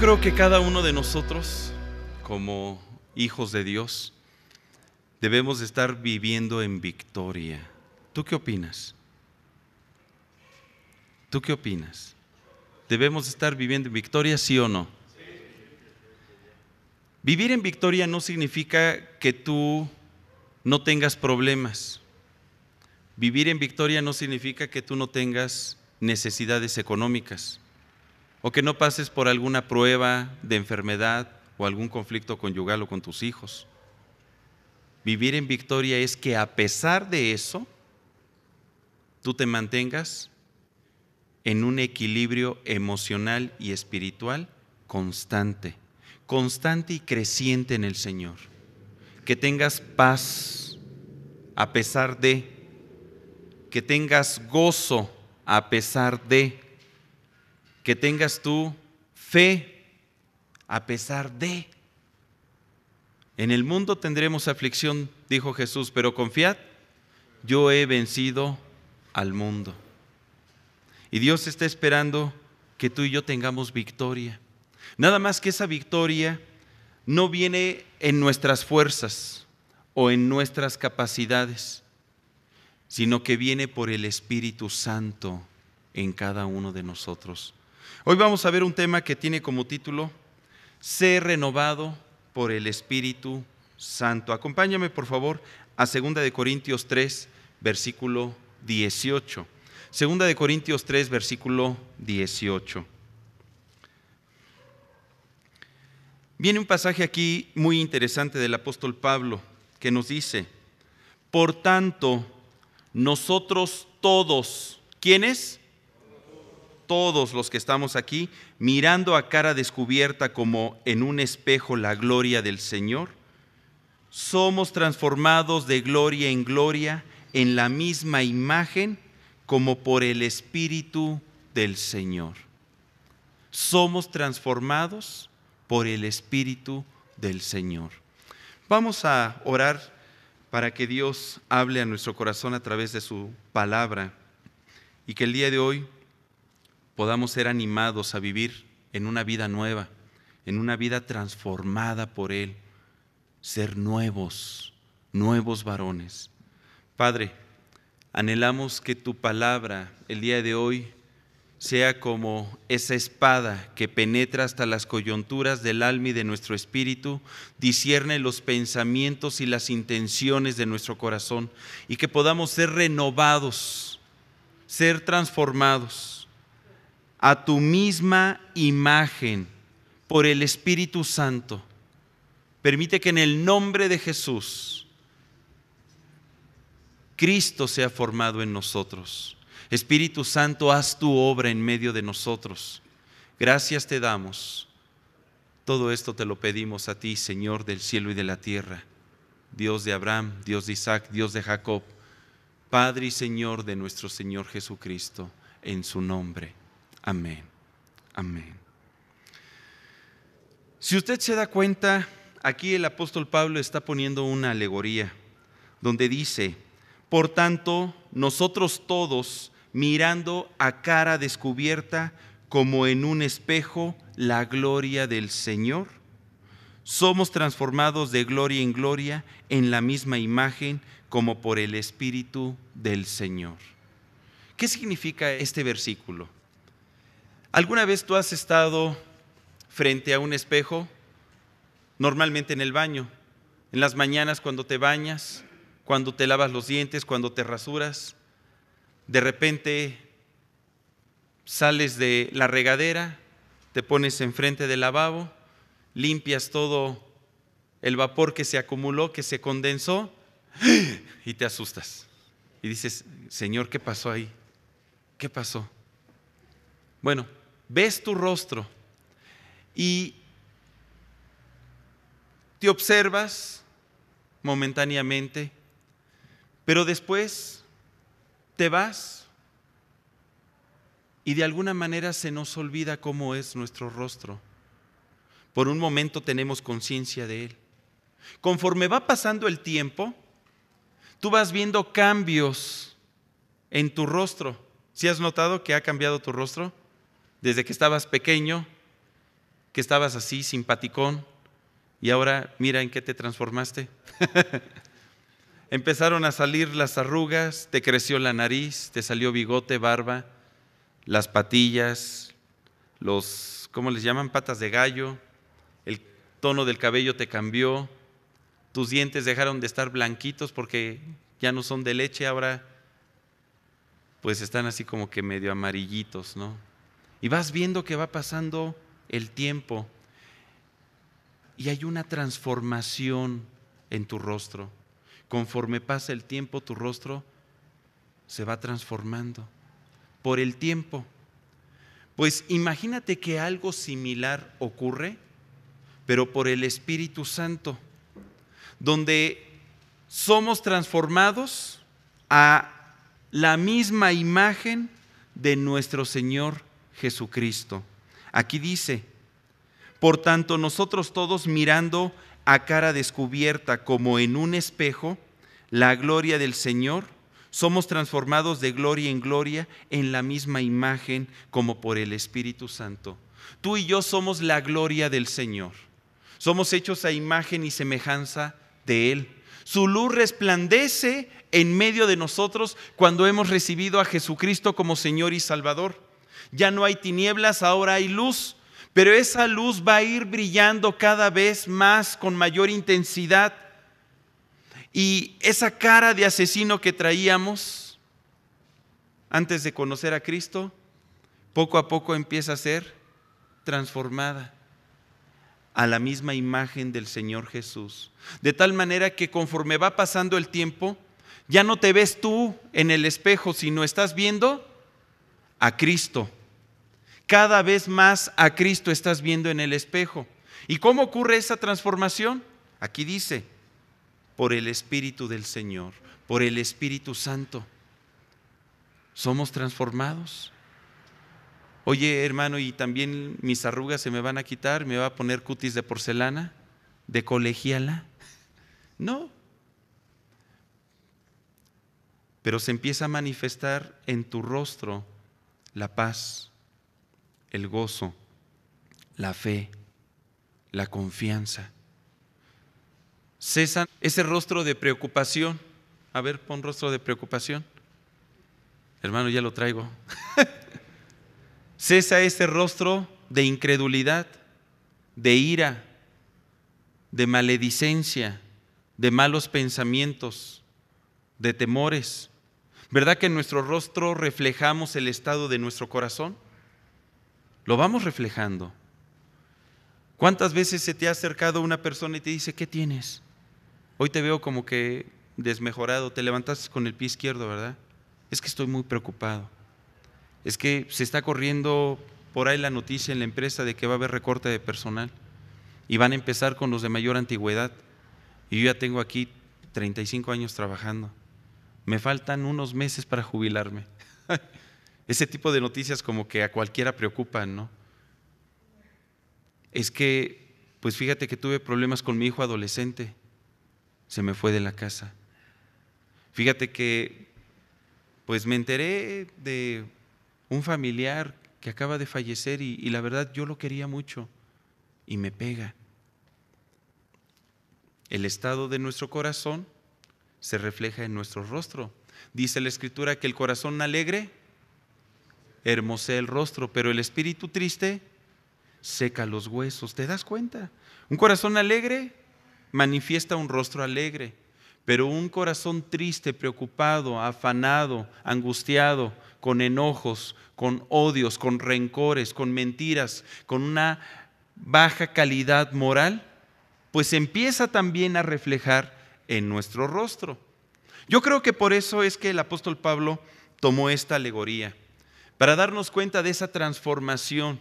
creo que cada uno de nosotros, como hijos de Dios, debemos estar viviendo en victoria. ¿Tú qué opinas? ¿Tú qué opinas? ¿Debemos estar viviendo en victoria, sí o no? Vivir en victoria no significa que tú no tengas problemas. Vivir en victoria no significa que tú no tengas necesidades económicas o que no pases por alguna prueba de enfermedad o algún conflicto conyugal o con tus hijos. Vivir en victoria es que a pesar de eso, tú te mantengas en un equilibrio emocional y espiritual constante, constante y creciente en el Señor. Que tengas paz a pesar de, que tengas gozo a pesar de, que tengas tú fe a pesar de. En el mundo tendremos aflicción, dijo Jesús, pero confiad, yo he vencido al mundo. Y Dios está esperando que tú y yo tengamos victoria. Nada más que esa victoria no viene en nuestras fuerzas o en nuestras capacidades, sino que viene por el Espíritu Santo en cada uno de nosotros. Hoy vamos a ver un tema que tiene como título Sé renovado por el Espíritu Santo. Acompáñame, por favor, a 2 de Corintios 3, versículo 18. Segunda de Corintios 3, versículo 18. Viene un pasaje aquí muy interesante del apóstol Pablo que nos dice, por tanto, nosotros todos, ¿quiénes? todos los que estamos aquí, mirando a cara descubierta como en un espejo la gloria del Señor, somos transformados de gloria en gloria en la misma imagen como por el Espíritu del Señor. Somos transformados por el Espíritu del Señor. Vamos a orar para que Dios hable a nuestro corazón a través de su palabra y que el día de hoy podamos ser animados a vivir en una vida nueva, en una vida transformada por Él, ser nuevos, nuevos varones. Padre, anhelamos que tu palabra el día de hoy sea como esa espada que penetra hasta las coyunturas del alma y de nuestro espíritu, discierne los pensamientos y las intenciones de nuestro corazón y que podamos ser renovados, ser transformados a tu misma imagen por el Espíritu Santo. Permite que en el nombre de Jesús Cristo sea formado en nosotros. Espíritu Santo, haz tu obra en medio de nosotros. Gracias te damos. Todo esto te lo pedimos a ti, Señor del cielo y de la tierra, Dios de Abraham, Dios de Isaac, Dios de Jacob, Padre y Señor de nuestro Señor Jesucristo, en su nombre. Amén. Amén. Si usted se da cuenta, aquí el apóstol Pablo está poniendo una alegoría donde dice, por tanto, nosotros todos, mirando a cara descubierta, como en un espejo, la gloria del Señor, somos transformados de gloria en gloria en la misma imagen como por el Espíritu del Señor. ¿Qué significa este versículo? ¿Alguna vez tú has estado frente a un espejo? Normalmente en el baño, en las mañanas cuando te bañas, cuando te lavas los dientes, cuando te rasuras. De repente sales de la regadera, te pones enfrente del lavabo, limpias todo el vapor que se acumuló, que se condensó, y te asustas. Y dices, Señor, ¿qué pasó ahí? ¿Qué pasó? Bueno, ves tu rostro y te observas momentáneamente, pero después te vas y de alguna manera se nos olvida cómo es nuestro rostro. Por un momento tenemos conciencia de él. Conforme va pasando el tiempo, tú vas viendo cambios en tu rostro. ¿Si has notado que ha cambiado tu rostro? desde que estabas pequeño, que estabas así, simpaticón, y ahora mira en qué te transformaste. Empezaron a salir las arrugas, te creció la nariz, te salió bigote, barba, las patillas, los, ¿cómo les llaman? Patas de gallo, el tono del cabello te cambió, tus dientes dejaron de estar blanquitos porque ya no son de leche, ahora pues están así como que medio amarillitos, ¿no? Y vas viendo que va pasando el tiempo y hay una transformación en tu rostro. Conforme pasa el tiempo, tu rostro se va transformando por el tiempo. Pues imagínate que algo similar ocurre, pero por el Espíritu Santo, donde somos transformados a la misma imagen de nuestro Señor Jesucristo. Aquí dice, por tanto nosotros todos mirando a cara descubierta como en un espejo la gloria del Señor, somos transformados de gloria en gloria en la misma imagen como por el Espíritu Santo. Tú y yo somos la gloria del Señor. Somos hechos a imagen y semejanza de Él. Su luz resplandece en medio de nosotros cuando hemos recibido a Jesucristo como Señor y Salvador ya no hay tinieblas, ahora hay luz, pero esa luz va a ir brillando cada vez más con mayor intensidad. Y esa cara de asesino que traíamos antes de conocer a Cristo, poco a poco empieza a ser transformada a la misma imagen del Señor Jesús. De tal manera que conforme va pasando el tiempo, ya no te ves tú en el espejo, sino estás viendo a Cristo cada vez más a Cristo estás viendo en el espejo. ¿Y cómo ocurre esa transformación? Aquí dice, por el Espíritu del Señor, por el Espíritu Santo. Somos transformados. Oye, hermano, ¿y también mis arrugas se me van a quitar? ¿Me va a poner cutis de porcelana? ¿De colegiala? No. Pero se empieza a manifestar en tu rostro la paz, el gozo, la fe, la confianza. cesa ese rostro de preocupación. A ver, pon rostro de preocupación. Hermano, ya lo traigo. Cesa ese rostro de incredulidad, de ira, de maledicencia, de malos pensamientos, de temores. ¿Verdad que en nuestro rostro reflejamos el estado de nuestro corazón? Lo vamos reflejando. ¿Cuántas veces se te ha acercado una persona y te dice, ¿qué tienes? Hoy te veo como que desmejorado, te levantaste con el pie izquierdo, ¿verdad? Es que estoy muy preocupado. Es que se está corriendo por ahí la noticia en la empresa de que va a haber recorte de personal y van a empezar con los de mayor antigüedad. Y yo ya tengo aquí 35 años trabajando. Me faltan unos meses para jubilarme. Ese tipo de noticias como que a cualquiera preocupan, ¿no? Es que, pues fíjate que tuve problemas con mi hijo adolescente, se me fue de la casa. Fíjate que, pues me enteré de un familiar que acaba de fallecer y, y la verdad yo lo quería mucho y me pega. El estado de nuestro corazón se refleja en nuestro rostro. Dice la escritura que el corazón alegre hermosea el rostro, pero el espíritu triste seca los huesos. ¿Te das cuenta? Un corazón alegre manifiesta un rostro alegre, pero un corazón triste, preocupado, afanado, angustiado, con enojos, con odios, con rencores, con mentiras, con una baja calidad moral, pues empieza también a reflejar en nuestro rostro. Yo creo que por eso es que el apóstol Pablo tomó esta alegoría para darnos cuenta de esa transformación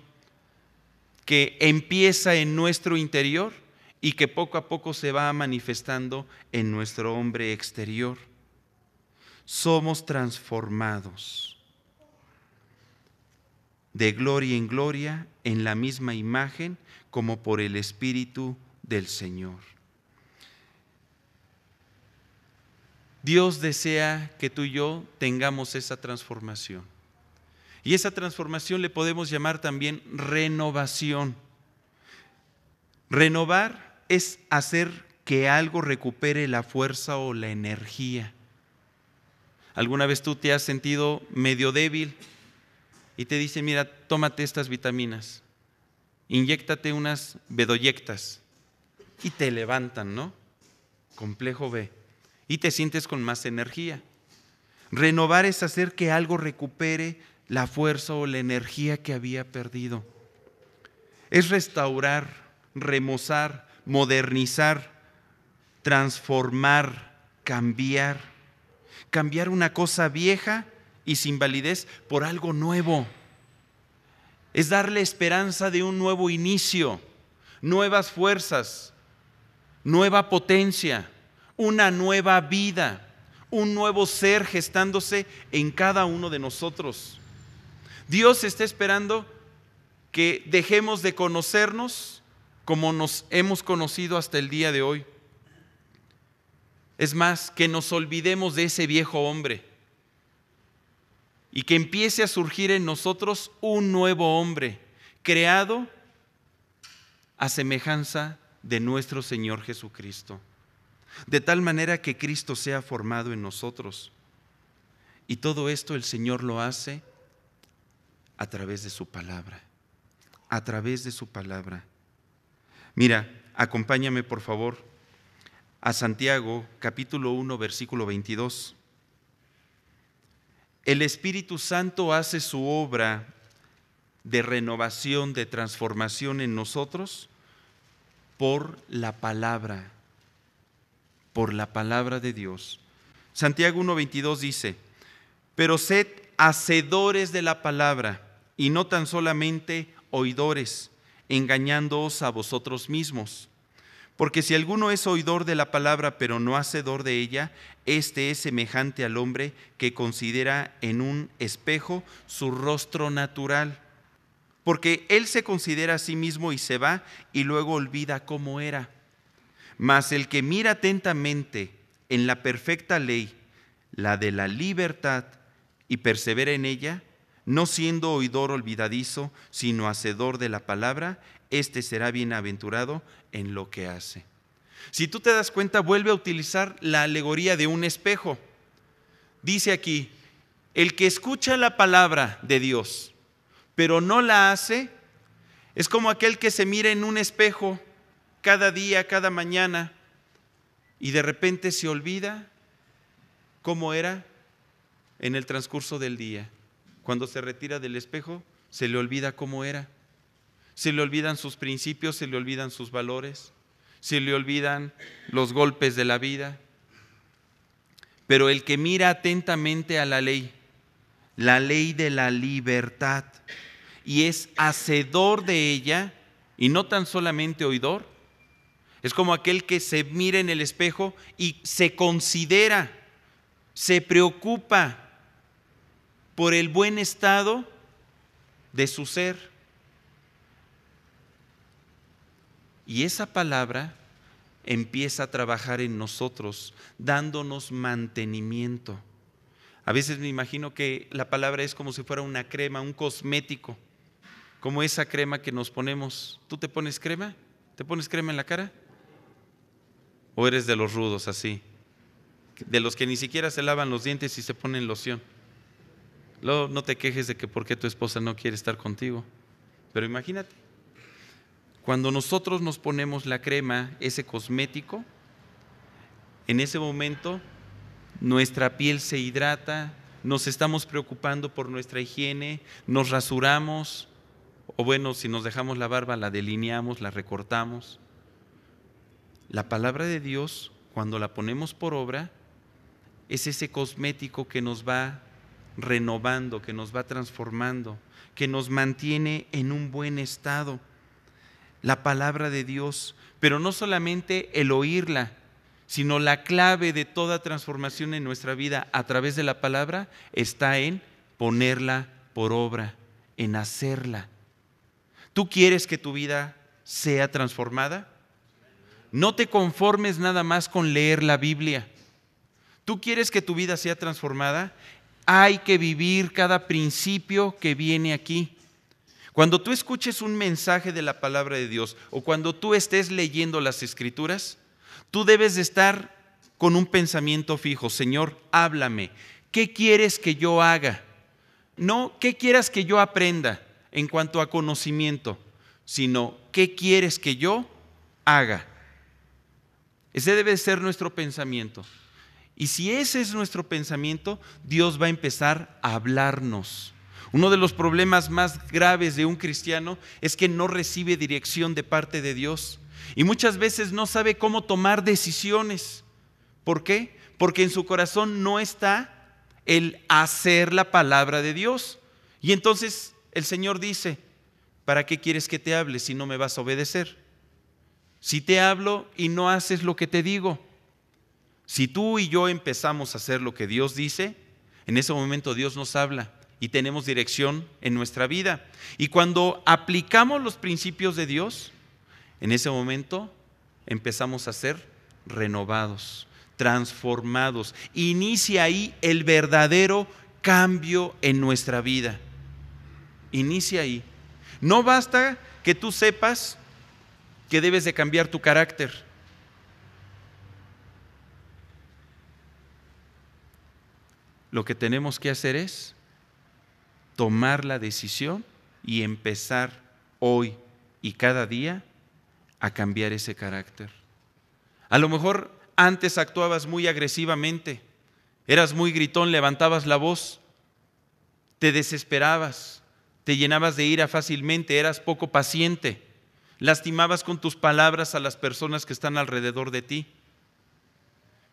que empieza en nuestro interior y que poco a poco se va manifestando en nuestro hombre exterior. Somos transformados de gloria en gloria en la misma imagen como por el Espíritu del Señor. Dios desea que tú y yo tengamos esa transformación. Y esa transformación le podemos llamar también renovación. Renovar es hacer que algo recupere la fuerza o la energía. ¿Alguna vez tú te has sentido medio débil y te dicen, mira, tómate estas vitaminas, inyectate unas bedoyectas y te levantan, ¿no? Complejo B. Y te sientes con más energía. Renovar es hacer que algo recupere la fuerza o la energía que había perdido. Es restaurar, remozar, modernizar, transformar, cambiar. Cambiar una cosa vieja y sin validez por algo nuevo. Es darle esperanza de un nuevo inicio, nuevas fuerzas, nueva potencia, una nueva vida, un nuevo ser gestándose en cada uno de nosotros. Dios está esperando que dejemos de conocernos como nos hemos conocido hasta el día de hoy. Es más, que nos olvidemos de ese viejo hombre y que empiece a surgir en nosotros un nuevo hombre, creado a semejanza de nuestro Señor Jesucristo, de tal manera que Cristo sea formado en nosotros. Y todo esto el Señor lo hace a través de su palabra, a través de su palabra. Mira, acompáñame por favor a Santiago capítulo 1 versículo 22. El Espíritu Santo hace su obra de renovación, de transformación en nosotros por la palabra, por la palabra de Dios. Santiago 1.22 dice, pero sed hacedores de la palabra y no tan solamente oidores, engañándoos a vosotros mismos. Porque si alguno es oidor de la palabra, pero no hacedor de ella, éste es semejante al hombre que considera en un espejo su rostro natural. Porque él se considera a sí mismo y se va y luego olvida cómo era. Mas el que mira atentamente en la perfecta ley, la de la libertad, y persevera en ella, no siendo oidor olvidadizo, sino hacedor de la palabra, éste será bienaventurado en lo que hace. Si tú te das cuenta, vuelve a utilizar la alegoría de un espejo. Dice aquí, el que escucha la palabra de Dios, pero no la hace, es como aquel que se mira en un espejo cada día, cada mañana, y de repente se olvida cómo era en el transcurso del día. Cuando se retira del espejo, se le olvida cómo era. Se le olvidan sus principios, se le olvidan sus valores, se le olvidan los golpes de la vida. Pero el que mira atentamente a la ley, la ley de la libertad, y es hacedor de ella, y no tan solamente oidor, es como aquel que se mira en el espejo y se considera, se preocupa, por el buen estado de su ser. Y esa palabra empieza a trabajar en nosotros, dándonos mantenimiento. A veces me imagino que la palabra es como si fuera una crema, un cosmético, como esa crema que nos ponemos. ¿Tú te pones crema? ¿Te pones crema en la cara? ¿O eres de los rudos así? De los que ni siquiera se lavan los dientes y se ponen loción no te quejes de que por qué tu esposa no quiere estar contigo. Pero imagínate, cuando nosotros nos ponemos la crema, ese cosmético, en ese momento nuestra piel se hidrata, nos estamos preocupando por nuestra higiene, nos rasuramos, o bueno, si nos dejamos la barba, la delineamos, la recortamos. La palabra de Dios, cuando la ponemos por obra, es ese cosmético que nos va renovando, que nos va transformando, que nos mantiene en un buen estado. La palabra de Dios, pero no solamente el oírla, sino la clave de toda transformación en nuestra vida a través de la palabra está en ponerla por obra, en hacerla. ¿Tú quieres que tu vida sea transformada? No te conformes nada más con leer la Biblia. ¿Tú quieres que tu vida sea transformada? hay que vivir cada principio que viene aquí. Cuando tú escuches un mensaje de la palabra de Dios o cuando tú estés leyendo las escrituras, tú debes de estar con un pensamiento fijo, Señor, háblame, ¿qué quieres que yo haga? No, ¿qué quieras que yo aprenda en cuanto a conocimiento? Sino, ¿qué quieres que yo haga? Ese debe ser nuestro pensamiento. Y si ese es nuestro pensamiento, Dios va a empezar a hablarnos. Uno de los problemas más graves de un cristiano es que no recibe dirección de parte de Dios y muchas veces no sabe cómo tomar decisiones. ¿Por qué? Porque en su corazón no está el hacer la palabra de Dios. Y entonces el Señor dice, ¿para qué quieres que te hable si no me vas a obedecer? Si te hablo y no haces lo que te digo, si tú y yo empezamos a hacer lo que Dios dice, en ese momento Dios nos habla y tenemos dirección en nuestra vida. Y cuando aplicamos los principios de Dios, en ese momento empezamos a ser renovados, transformados. Inicia ahí el verdadero cambio en nuestra vida. Inicia ahí. No basta que tú sepas que debes de cambiar tu carácter lo que tenemos que hacer es tomar la decisión y empezar hoy y cada día a cambiar ese carácter. A lo mejor antes actuabas muy agresivamente, eras muy gritón, levantabas la voz, te desesperabas, te llenabas de ira fácilmente, eras poco paciente, lastimabas con tus palabras a las personas que están alrededor de ti.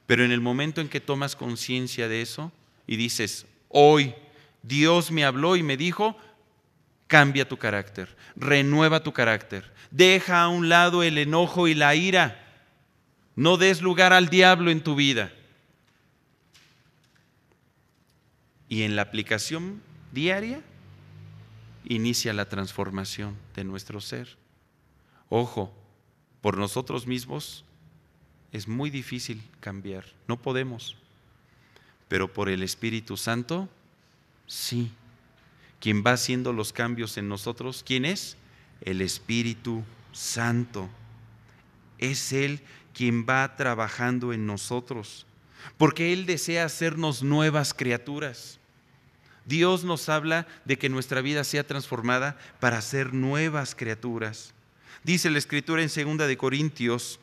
Pero en el momento en que tomas conciencia de eso, y dices, hoy Dios me habló y me dijo, cambia tu carácter, renueva tu carácter, deja a un lado el enojo y la ira, no des lugar al diablo en tu vida. Y en la aplicación diaria inicia la transformación de nuestro ser. Ojo, por nosotros mismos es muy difícil cambiar, no podemos pero por el Espíritu Santo, sí. Quien va haciendo los cambios en nosotros, ¿quién es? El Espíritu Santo. Es Él quien va trabajando en nosotros, porque Él desea hacernos nuevas criaturas. Dios nos habla de que nuestra vida sea transformada para ser nuevas criaturas. Dice la Escritura en 2 de Corintios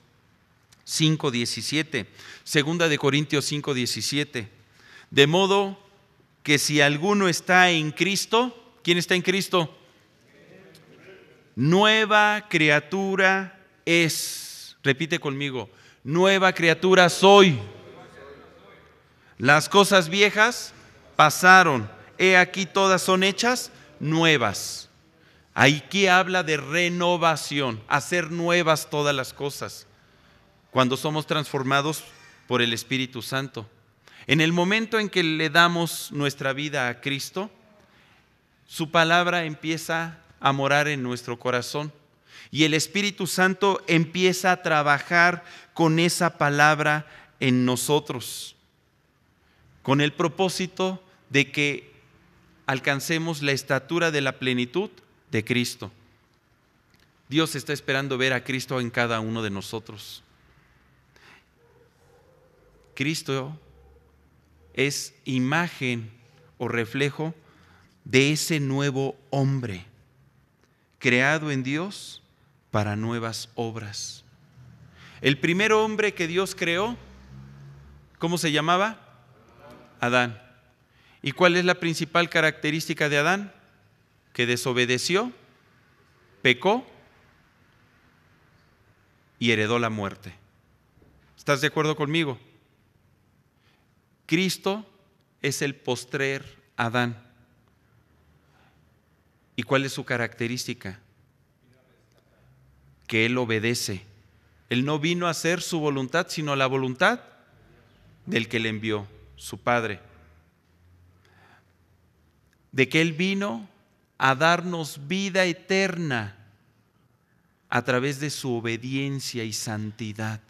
5:17. 2 de Corintios 5:17. De modo que si alguno está en Cristo, ¿quién está en Cristo? Nueva criatura es. Repite conmigo, nueva criatura soy. Las cosas viejas pasaron, he aquí todas son hechas nuevas. Aquí habla de renovación, hacer nuevas todas las cosas, cuando somos transformados por el Espíritu Santo. En el momento en que le damos nuestra vida a Cristo, su palabra empieza a morar en nuestro corazón y el Espíritu Santo empieza a trabajar con esa palabra en nosotros, con el propósito de que alcancemos la estatura de la plenitud de Cristo. Dios está esperando ver a Cristo en cada uno de nosotros. Cristo es imagen o reflejo de ese nuevo hombre, creado en Dios para nuevas obras. El primer hombre que Dios creó, ¿cómo se llamaba? Adán. ¿Y cuál es la principal característica de Adán? Que desobedeció, pecó y heredó la muerte. ¿Estás de acuerdo conmigo? Cristo es el postrer Adán. ¿Y cuál es su característica? Que Él obedece. Él no vino a hacer su voluntad, sino la voluntad del que le envió, su Padre. De que Él vino a darnos vida eterna a través de su obediencia y santidad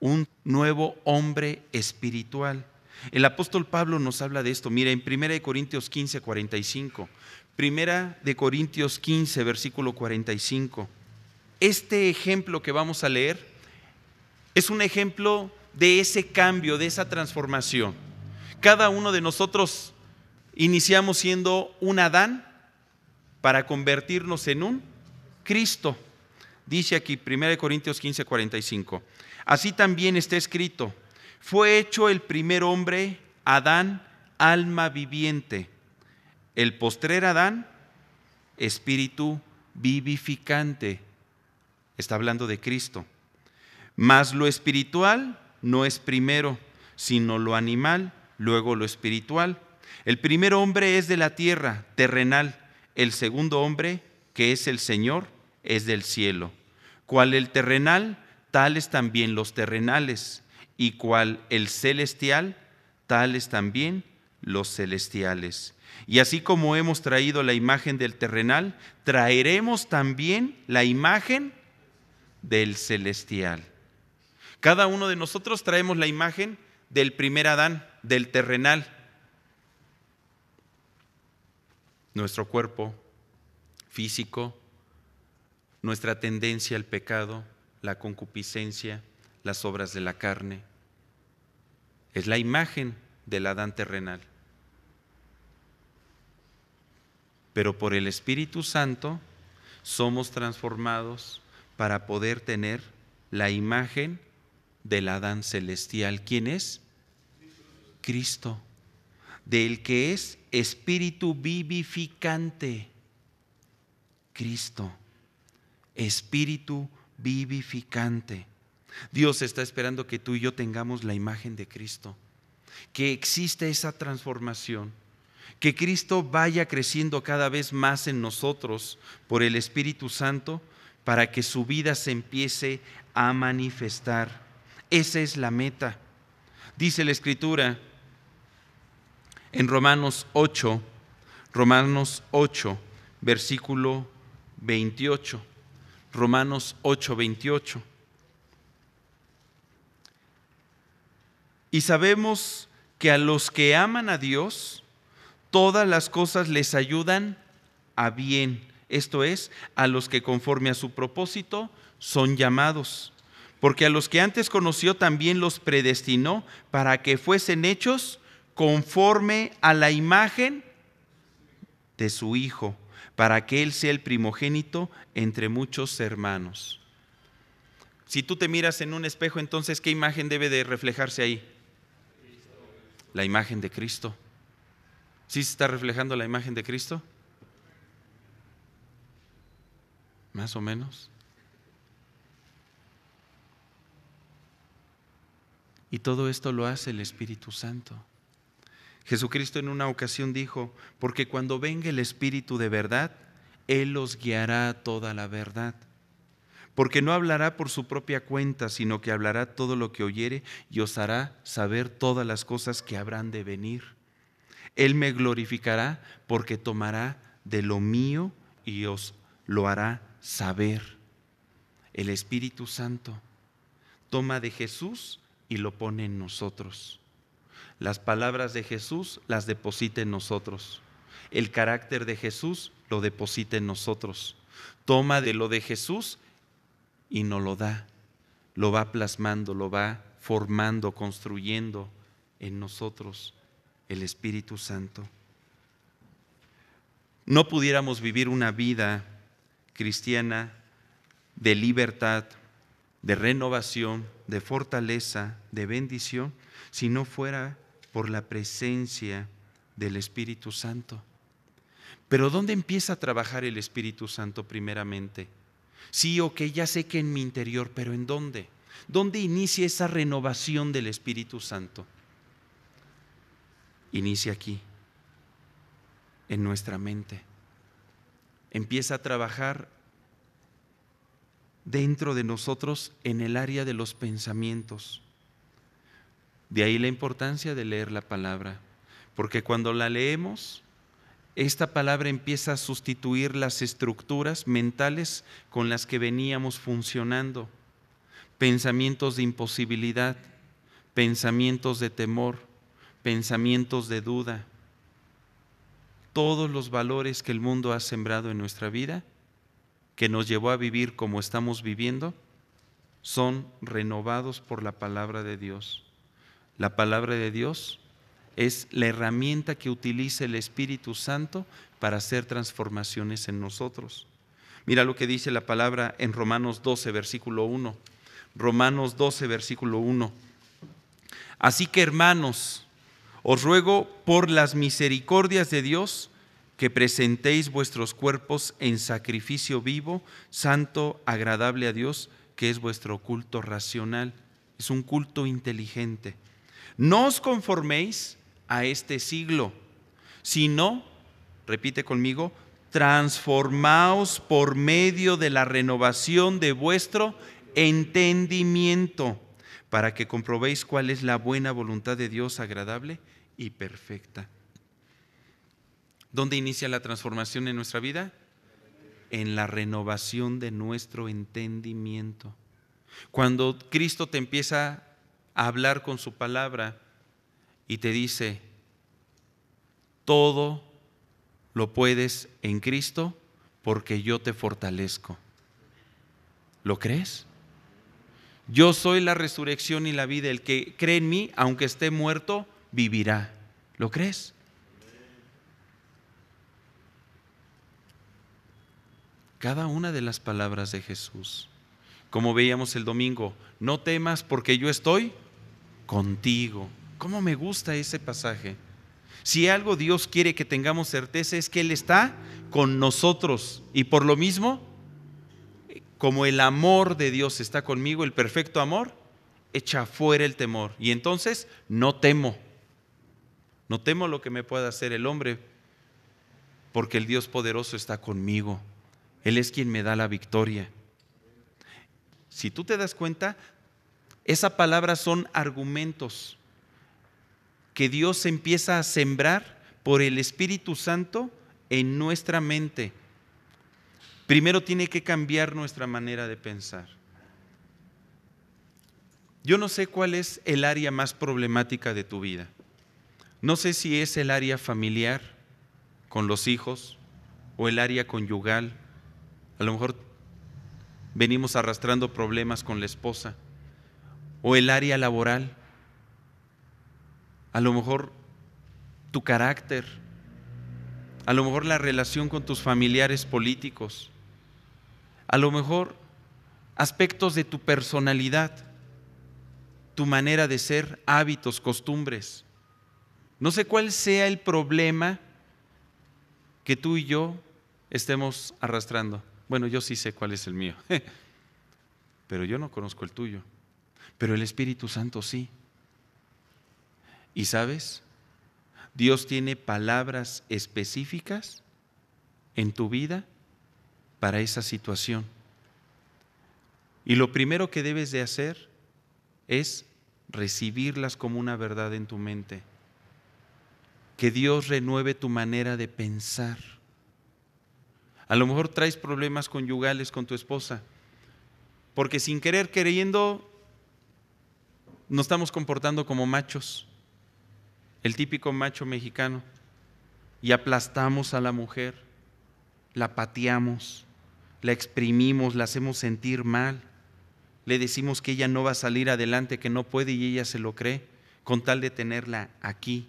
un nuevo hombre espiritual. El apóstol Pablo nos habla de esto. Mira, en 1 Corintios 15, 45. Primera de Corintios 15, versículo 45. Este ejemplo que vamos a leer es un ejemplo de ese cambio, de esa transformación. Cada uno de nosotros iniciamos siendo un Adán para convertirnos en un Cristo. Dice aquí 1 Corintios 15, 45. Así también está escrito, fue hecho el primer hombre, Adán, alma viviente, el postrer Adán, espíritu vivificante. Está hablando de Cristo. Mas lo espiritual no es primero, sino lo animal, luego lo espiritual. El primer hombre es de la tierra, terrenal. El segundo hombre, que es el Señor, es del cielo. ¿Cuál el terrenal tales también los terrenales, y cual el celestial, tales también los celestiales. Y así como hemos traído la imagen del terrenal, traeremos también la imagen del celestial. Cada uno de nosotros traemos la imagen del primer Adán, del terrenal. Nuestro cuerpo físico, nuestra tendencia al pecado, la concupiscencia, las obras de la carne. Es la imagen del Adán terrenal. Pero por el Espíritu Santo somos transformados para poder tener la imagen del Adán celestial. ¿Quién es? Cristo, del que es espíritu vivificante. Cristo, espíritu vivificante vivificante. Dios está esperando que tú y yo tengamos la imagen de Cristo, que existe esa transformación, que Cristo vaya creciendo cada vez más en nosotros por el Espíritu Santo para que su vida se empiece a manifestar. Esa es la meta. Dice la Escritura en Romanos 8, Romanos 8, versículo 28. Romanos 8:28. Y sabemos que a los que aman a Dios, todas las cosas les ayudan a bien. Esto es, a los que conforme a su propósito son llamados. Porque a los que antes conoció también los predestinó para que fuesen hechos conforme a la imagen de su Hijo para que Él sea el primogénito entre muchos hermanos. Si tú te miras en un espejo, entonces, ¿qué imagen debe de reflejarse ahí? La imagen de Cristo. ¿Sí se está reflejando la imagen de Cristo? Más o menos. Y todo esto lo hace el Espíritu Santo. Jesucristo en una ocasión dijo, porque cuando venga el Espíritu de verdad, Él los guiará toda la verdad. Porque no hablará por su propia cuenta, sino que hablará todo lo que oyere y os hará saber todas las cosas que habrán de venir. Él me glorificará porque tomará de lo mío y os lo hará saber. El Espíritu Santo toma de Jesús y lo pone en nosotros las palabras de Jesús las deposita en nosotros. El carácter de Jesús lo deposita en nosotros. Toma de lo de Jesús y nos lo da. Lo va plasmando, lo va formando, construyendo en nosotros el Espíritu Santo. No pudiéramos vivir una vida cristiana de libertad, de renovación, de fortaleza, de bendición, si no fuera por la presencia del Espíritu Santo. Pero ¿dónde empieza a trabajar el Espíritu Santo primeramente? Sí, ok, ya sé que en mi interior, pero ¿en dónde? ¿Dónde inicia esa renovación del Espíritu Santo? Inicia aquí, en nuestra mente. Empieza a trabajar dentro de nosotros en el área de los pensamientos. De ahí la importancia de leer la palabra, porque cuando la leemos, esta palabra empieza a sustituir las estructuras mentales con las que veníamos funcionando. Pensamientos de imposibilidad, pensamientos de temor, pensamientos de duda. Todos los valores que el mundo ha sembrado en nuestra vida, que nos llevó a vivir como estamos viviendo, son renovados por la palabra de Dios. La palabra de Dios es la herramienta que utiliza el Espíritu Santo para hacer transformaciones en nosotros. Mira lo que dice la palabra en Romanos 12, versículo 1. Romanos 12, versículo 1. Así que hermanos, os ruego por las misericordias de Dios que presentéis vuestros cuerpos en sacrificio vivo, santo, agradable a Dios, que es vuestro culto racional. Es un culto inteligente. No os conforméis a este siglo, sino, repite conmigo, transformaos por medio de la renovación de vuestro entendimiento, para que comprobéis cuál es la buena voluntad de Dios agradable y perfecta. ¿Dónde inicia la transformación en nuestra vida? En la renovación de nuestro entendimiento. Cuando Cristo te empieza hablar con su palabra y te dice, todo lo puedes en Cristo porque yo te fortalezco. ¿Lo crees? Yo soy la resurrección y la vida. El que cree en mí, aunque esté muerto, vivirá. ¿Lo crees? Cada una de las palabras de Jesús. Como veíamos el domingo, no temas porque yo estoy contigo. ¿Cómo me gusta ese pasaje? Si algo Dios quiere que tengamos certeza es que Él está con nosotros y por lo mismo, como el amor de Dios está conmigo, el perfecto amor, echa fuera el temor. Y entonces no temo, no temo lo que me pueda hacer el hombre, porque el Dios poderoso está conmigo. Él es quien me da la victoria. Si tú te das cuenta, esa palabra son argumentos que Dios empieza a sembrar por el Espíritu Santo en nuestra mente. Primero tiene que cambiar nuestra manera de pensar. Yo no sé cuál es el área más problemática de tu vida. No sé si es el área familiar con los hijos o el área conyugal. A lo mejor venimos arrastrando problemas con la esposa o el área laboral, a lo mejor tu carácter, a lo mejor la relación con tus familiares políticos, a lo mejor aspectos de tu personalidad, tu manera de ser, hábitos, costumbres. No sé cuál sea el problema que tú y yo estemos arrastrando. Bueno, yo sí sé cuál es el mío, pero yo no conozco el tuyo pero el Espíritu Santo sí. ¿Y sabes? Dios tiene palabras específicas en tu vida para esa situación. Y lo primero que debes de hacer es recibirlas como una verdad en tu mente. Que Dios renueve tu manera de pensar. A lo mejor traes problemas conyugales con tu esposa, porque sin querer creyendo nos estamos comportando como machos, el típico macho mexicano, y aplastamos a la mujer, la pateamos, la exprimimos, la hacemos sentir mal, le decimos que ella no va a salir adelante, que no puede y ella se lo cree, con tal de tenerla aquí.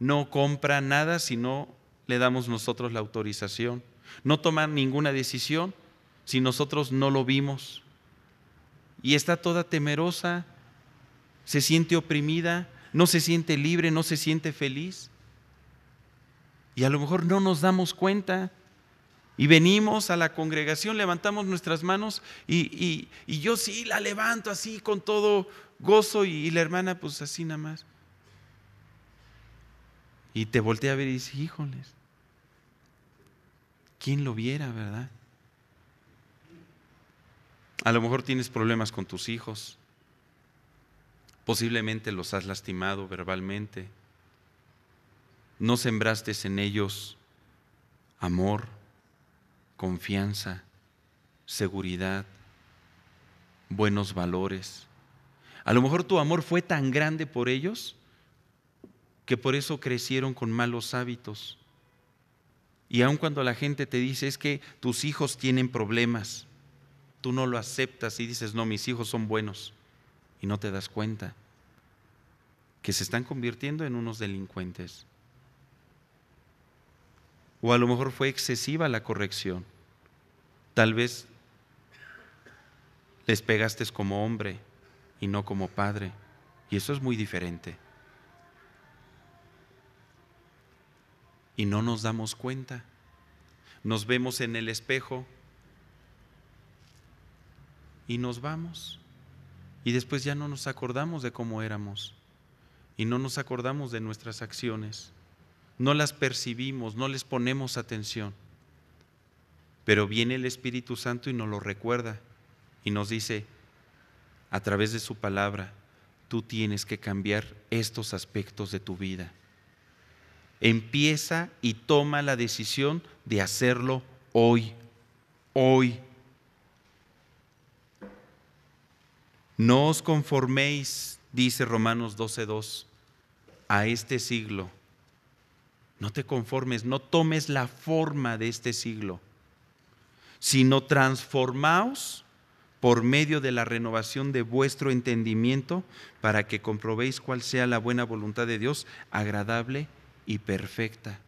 No compra nada si no le damos nosotros la autorización. No toma ninguna decisión si nosotros no lo vimos. Y está toda temerosa se siente oprimida, no se siente libre, no se siente feliz. Y a lo mejor no nos damos cuenta. Y venimos a la congregación, levantamos nuestras manos y, yo sí la levanto así con todo gozo y, la hermana pues así nada más. Y te voltea a ver y dices, híjoles, ¿quién lo viera, verdad? A lo mejor tienes problemas con tus hijos, Posiblemente los has lastimado verbalmente. No sembraste en ellos amor, confianza, seguridad, buenos valores. A lo mejor tu amor fue tan grande por ellos que por eso crecieron con malos hábitos. Y aun cuando la gente te dice es que tus hijos tienen problemas, tú no lo aceptas y dices, no, mis hijos son buenos y no te das cuenta que se están convirtiendo en unos delincuentes. O a lo mejor fue excesiva la corrección. Tal vez les pegaste como hombre y no como padre. Y eso es muy diferente. Y no nos damos cuenta. Nos vemos en el espejo y nos vamos y después ya no nos acordamos de cómo éramos y no nos acordamos de nuestras acciones, no las percibimos, no les ponemos atención. Pero viene el Espíritu Santo y nos lo recuerda y nos dice a través de su palabra, tú tienes que cambiar estos aspectos de tu vida. Empieza y toma la decisión de hacerlo hoy, hoy No os conforméis, dice Romanos 12.2, a este siglo. No te conformes, no tomes la forma de este siglo, sino transformaos por medio de la renovación de vuestro entendimiento para que comprobéis cuál sea la buena voluntad de Dios, agradable y perfecta.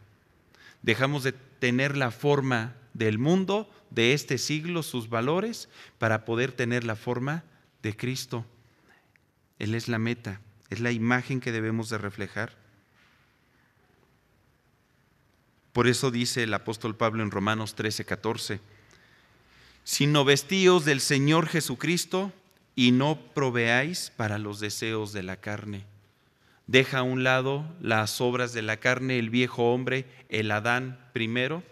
Dejamos de tener la forma del mundo, de este siglo, sus valores, para poder tener la forma de Cristo. Él es la meta, es la imagen que debemos de reflejar. Por eso dice el apóstol Pablo en Romanos 13, 14, sino vestíos del Señor Jesucristo y no proveáis para los deseos de la carne. Deja a un lado las obras de la carne, el viejo hombre, el Adán primero,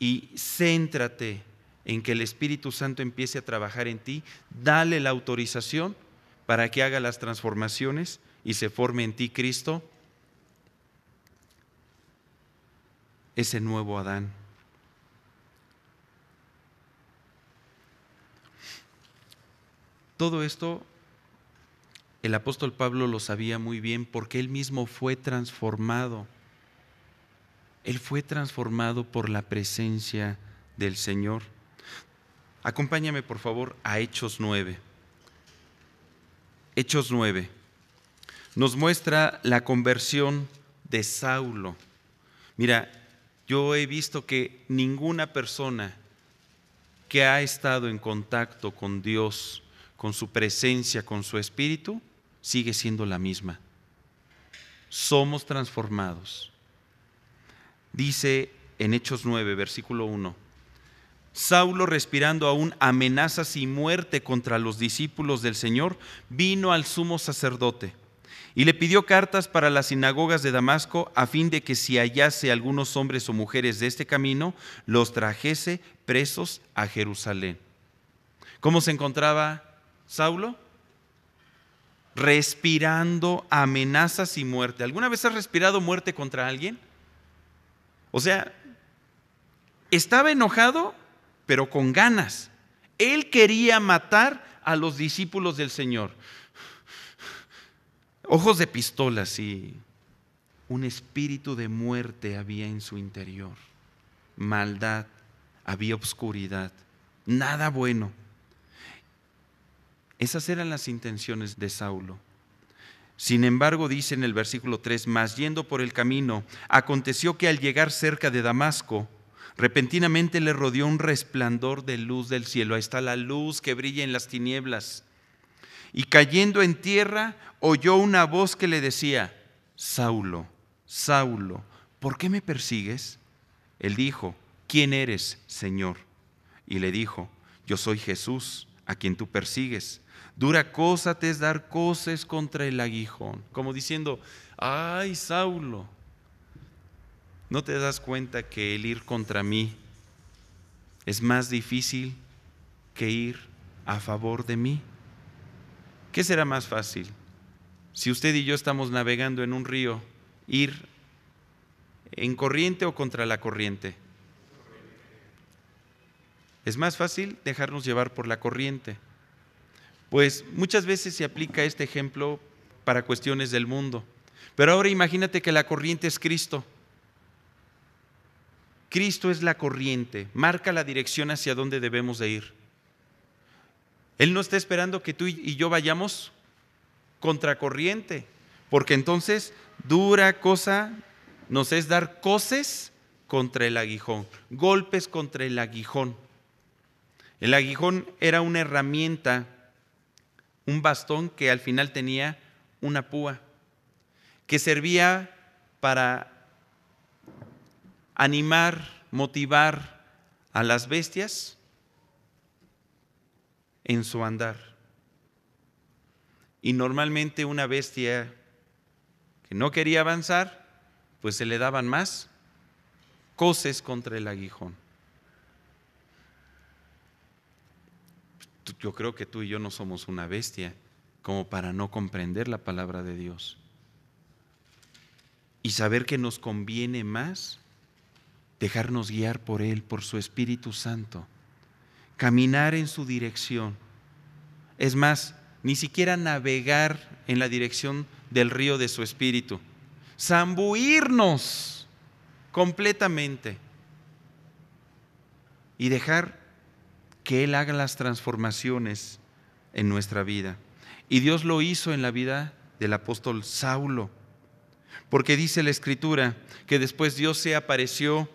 y céntrate en que el Espíritu Santo empiece a trabajar en ti, dale la autorización para que haga las transformaciones y se forme en ti Cristo, ese nuevo Adán. Todo esto el apóstol Pablo lo sabía muy bien porque él mismo fue transformado. Él fue transformado por la presencia del Señor. Acompáñame por favor a Hechos 9. Hechos 9 nos muestra la conversión de Saulo. Mira, yo he visto que ninguna persona que ha estado en contacto con Dios, con su presencia, con su espíritu, sigue siendo la misma. Somos transformados. Dice en Hechos 9, versículo 1 Saulo, respirando aún amenazas y muerte contra los discípulos del Señor, vino al sumo sacerdote y le pidió cartas para las sinagogas de Damasco a fin de que si hallase algunos hombres o mujeres de este camino, los trajese presos a Jerusalén. ¿Cómo se encontraba Saulo? Respirando amenazas y muerte. ¿Alguna vez has respirado muerte contra alguien? O sea, estaba enojado pero con ganas. Él quería matar a los discípulos del Señor. Ojos de pistola, sí. Un espíritu de muerte había en su interior. Maldad, había obscuridad, nada bueno. Esas eran las intenciones de Saulo. Sin embargo, dice en el versículo 3, más yendo por el camino, aconteció que al llegar cerca de Damasco, Repentinamente le rodeó un resplandor de luz del cielo. Ahí está la luz que brilla en las tinieblas. Y cayendo en tierra, oyó una voz que le decía, Saulo, Saulo, ¿por qué me persigues? Él dijo, ¿quién eres, Señor? Y le dijo, yo soy Jesús, a quien tú persigues. Dura cosa te es dar coces contra el aguijón. Como diciendo, ay, Saulo, ¿No te das cuenta que el ir contra mí es más difícil que ir a favor de mí? ¿Qué será más fácil? Si usted y yo estamos navegando en un río, ir en corriente o contra la corriente. Es más fácil dejarnos llevar por la corriente. Pues muchas veces se aplica este ejemplo para cuestiones del mundo. Pero ahora imagínate que la corriente es Cristo Cristo es la corriente, marca la dirección hacia donde debemos de ir. Él no está esperando que tú y yo vayamos contracorriente, porque entonces dura cosa nos es dar coces contra el aguijón, golpes contra el aguijón. El aguijón era una herramienta, un bastón que al final tenía una púa, que servía para animar, motivar a las bestias en su andar. Y normalmente una bestia que no quería avanzar, pues se le daban más coces contra el aguijón. Yo creo que tú y yo no somos una bestia como para no comprender la palabra de Dios y saber que nos conviene más dejarnos guiar por Él, por su Espíritu Santo, caminar en su dirección. Es más, ni siquiera navegar en la dirección del río de su Espíritu, zambuirnos completamente y dejar que Él haga las transformaciones en nuestra vida. Y Dios lo hizo en la vida del apóstol Saulo, porque dice la Escritura que después Dios se apareció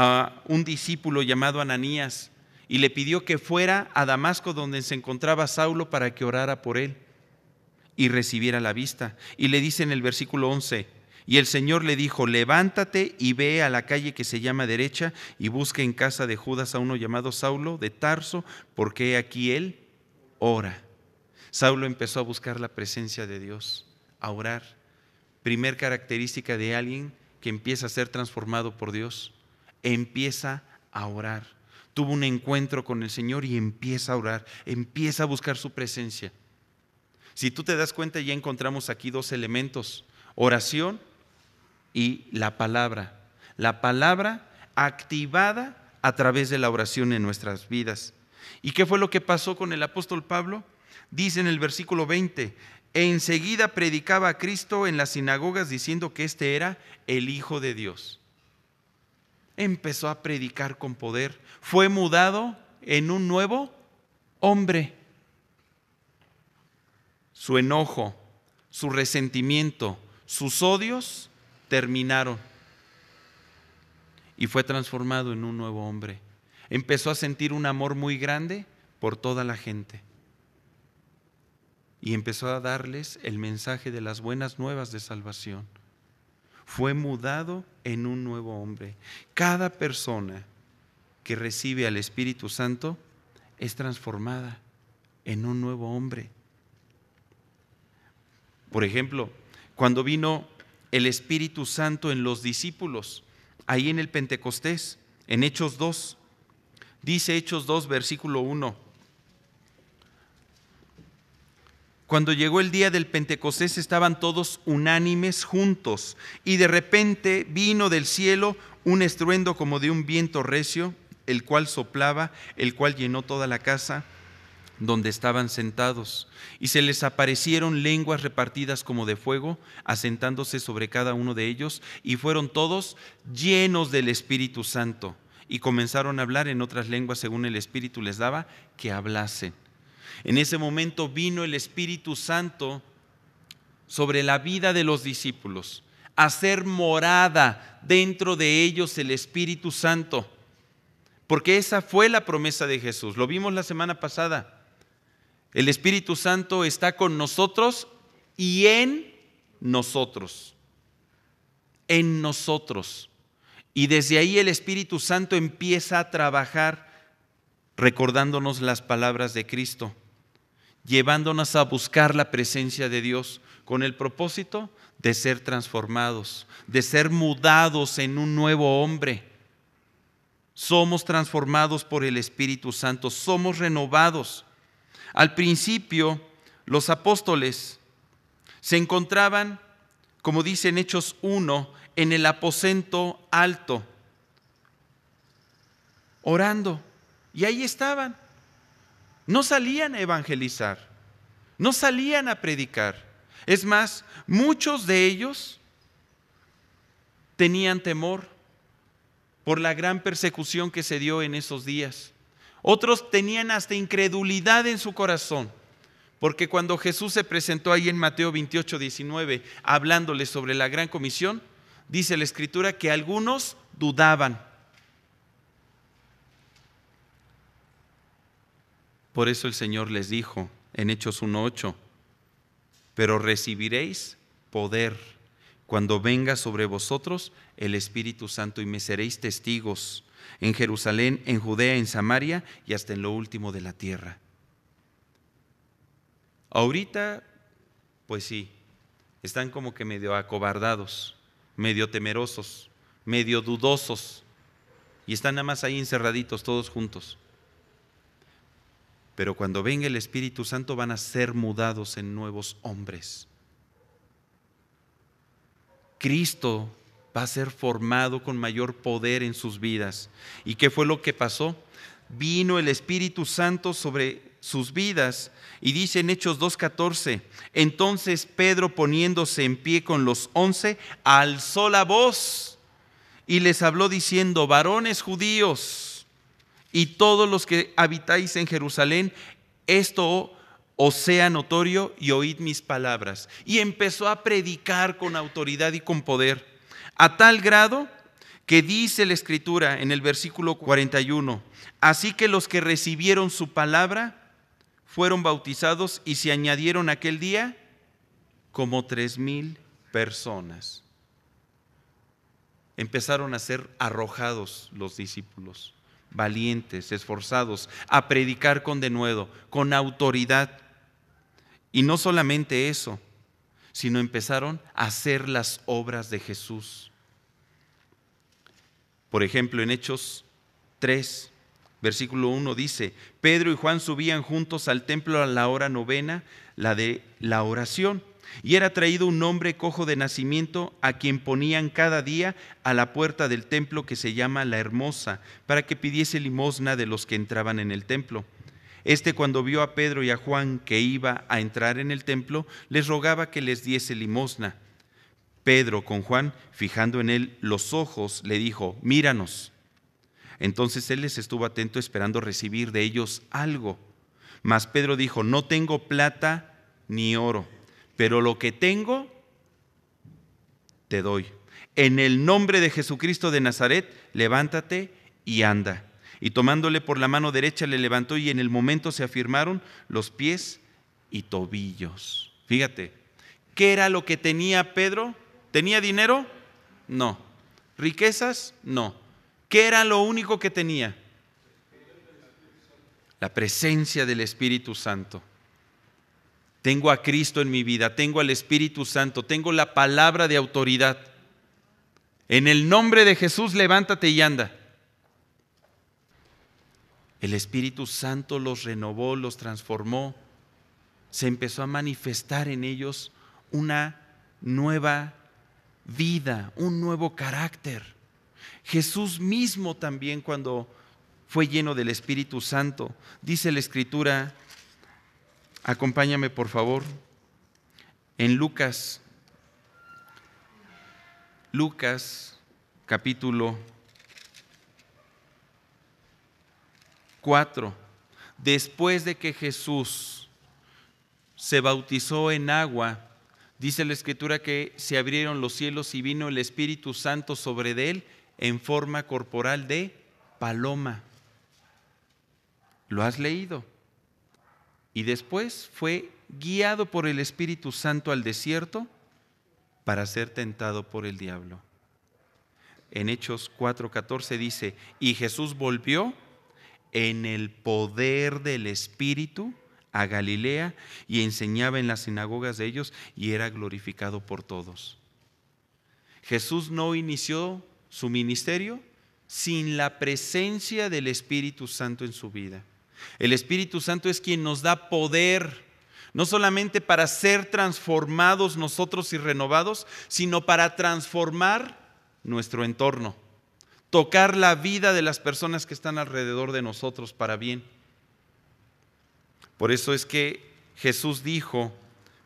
a un discípulo llamado Ananías y le pidió que fuera a Damasco donde se encontraba Saulo para que orara por él y recibiera la vista. Y le dice en el versículo 11, y el Señor le dijo, levántate y ve a la calle que se llama derecha y busque en casa de Judas a uno llamado Saulo de Tarso, porque aquí él ora. Saulo empezó a buscar la presencia de Dios, a orar. Primer característica de alguien que empieza a ser transformado por Dios empieza a orar. Tuvo un encuentro con el Señor y empieza a orar, empieza a buscar su presencia. Si tú te das cuenta, ya encontramos aquí dos elementos, oración y la palabra. La palabra activada a través de la oración en nuestras vidas. ¿Y qué fue lo que pasó con el apóstol Pablo? Dice en el versículo 20, enseguida predicaba a Cristo en las sinagogas diciendo que este era el Hijo de Dios empezó a predicar con poder. Fue mudado en un nuevo hombre. Su enojo, su resentimiento, sus odios terminaron. Y fue transformado en un nuevo hombre. Empezó a sentir un amor muy grande por toda la gente. Y empezó a darles el mensaje de las buenas nuevas de salvación fue mudado en un nuevo hombre. Cada persona que recibe al Espíritu Santo es transformada en un nuevo hombre. Por ejemplo, cuando vino el Espíritu Santo en los discípulos, ahí en el Pentecostés, en Hechos 2, dice Hechos 2, versículo 1 Cuando llegó el día del Pentecostés estaban todos unánimes juntos y de repente vino del cielo un estruendo como de un viento recio, el cual soplaba, el cual llenó toda la casa donde estaban sentados, y se les aparecieron lenguas repartidas como de fuego, asentándose sobre cada uno de ellos, y fueron todos llenos del Espíritu Santo, y comenzaron a hablar en otras lenguas según el Espíritu les daba que hablasen. En ese momento vino el Espíritu Santo sobre la vida de los discípulos, hacer morada dentro de ellos el Espíritu Santo, porque esa fue la promesa de Jesús, lo vimos la semana pasada. El Espíritu Santo está con nosotros y en nosotros, en nosotros. Y desde ahí el Espíritu Santo empieza a trabajar recordándonos las palabras de Cristo llevándonos a buscar la presencia de Dios con el propósito de ser transformados, de ser mudados en un nuevo hombre. Somos transformados por el Espíritu Santo, somos renovados. Al principio, los apóstoles se encontraban, como dice en Hechos 1, en el aposento alto, orando. Y ahí estaban no salían a evangelizar, no salían a predicar. Es más, muchos de ellos tenían temor por la gran persecución que se dio en esos días. Otros tenían hasta incredulidad en su corazón, porque cuando Jesús se presentó ahí en Mateo 28, 19, hablándoles sobre la gran comisión, dice la escritura que algunos dudaban. Por eso el Señor les dijo en Hechos 1.8, pero recibiréis poder cuando venga sobre vosotros el Espíritu Santo y me seréis testigos en Jerusalén, en Judea, en Samaria y hasta en lo último de la tierra. Ahorita, pues sí, están como que medio acobardados, medio temerosos, medio dudosos y están nada más ahí encerraditos todos juntos pero cuando venga el Espíritu Santo van a ser mudados en nuevos hombres. Cristo va a ser formado con mayor poder en sus vidas. ¿Y qué fue lo que pasó? Vino el Espíritu Santo sobre sus vidas y dice en Hechos 2.14, entonces Pedro poniéndose en pie con los once, alzó la voz y les habló diciendo, varones judíos, y todos los que habitáis en Jerusalén, esto os sea notorio y oíd mis palabras. Y empezó a predicar con autoridad y con poder, a tal grado que dice la escritura en el versículo 41, así que los que recibieron su palabra fueron bautizados y se añadieron aquel día como tres mil personas. Empezaron a ser arrojados los discípulos valientes, esforzados, a predicar con denuedo, con autoridad. Y no solamente eso, sino empezaron a hacer las obras de Jesús. Por ejemplo, en Hechos 3, versículo 1 dice, Pedro y Juan subían juntos al templo a la hora novena, la de la oración. Y era traído un hombre cojo de nacimiento a quien ponían cada día a la puerta del templo que se llama la Hermosa, para que pidiese limosna de los que entraban en el templo. Este cuando vio a Pedro y a Juan que iba a entrar en el templo, les rogaba que les diese limosna. Pedro con Juan, fijando en él los ojos, le dijo, míranos. Entonces él les estuvo atento esperando recibir de ellos algo. Mas Pedro dijo, no tengo plata ni oro pero lo que tengo, te doy. En el nombre de Jesucristo de Nazaret, levántate y anda. Y tomándole por la mano derecha le levantó y en el momento se afirmaron los pies y tobillos. Fíjate, ¿qué era lo que tenía Pedro? ¿Tenía dinero? No. ¿Riquezas? No. ¿Qué era lo único que tenía? La presencia del Espíritu Santo. Tengo a Cristo en mi vida, tengo al Espíritu Santo, tengo la palabra de autoridad. En el nombre de Jesús, levántate y anda. El Espíritu Santo los renovó, los transformó. Se empezó a manifestar en ellos una nueva vida, un nuevo carácter. Jesús mismo también cuando fue lleno del Espíritu Santo, dice la Escritura Acompáñame, por favor, en Lucas, Lucas capítulo 4. Después de que Jesús se bautizó en agua, dice la escritura que se abrieron los cielos y vino el Espíritu Santo sobre él en forma corporal de paloma. ¿Lo has leído? y después fue guiado por el Espíritu Santo al desierto para ser tentado por el diablo. En Hechos 4:14 dice, y Jesús volvió en el poder del Espíritu a Galilea y enseñaba en las sinagogas de ellos y era glorificado por todos. Jesús no inició su ministerio sin la presencia del Espíritu Santo en su vida. El Espíritu Santo es quien nos da poder, no solamente para ser transformados nosotros y renovados, sino para transformar nuestro entorno, tocar la vida de las personas que están alrededor de nosotros para bien. Por eso es que Jesús dijo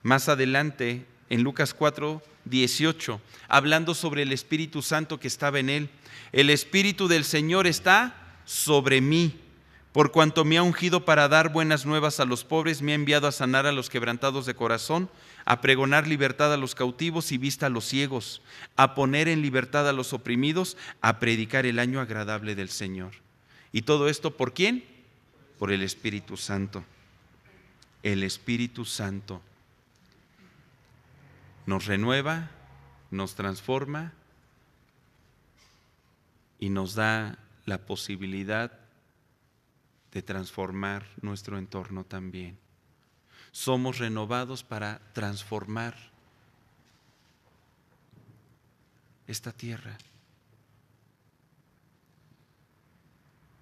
más adelante en Lucas 4, 18, hablando sobre el Espíritu Santo que estaba en él, el Espíritu del Señor está sobre mí por cuanto me ha ungido para dar buenas nuevas a los pobres, me ha enviado a sanar a los quebrantados de corazón, a pregonar libertad a los cautivos y vista a los ciegos, a poner en libertad a los oprimidos, a predicar el año agradable del Señor. ¿Y todo esto por quién? Por el Espíritu Santo. El Espíritu Santo nos renueva, nos transforma y nos da la posibilidad de transformar nuestro entorno también. Somos renovados para transformar esta tierra.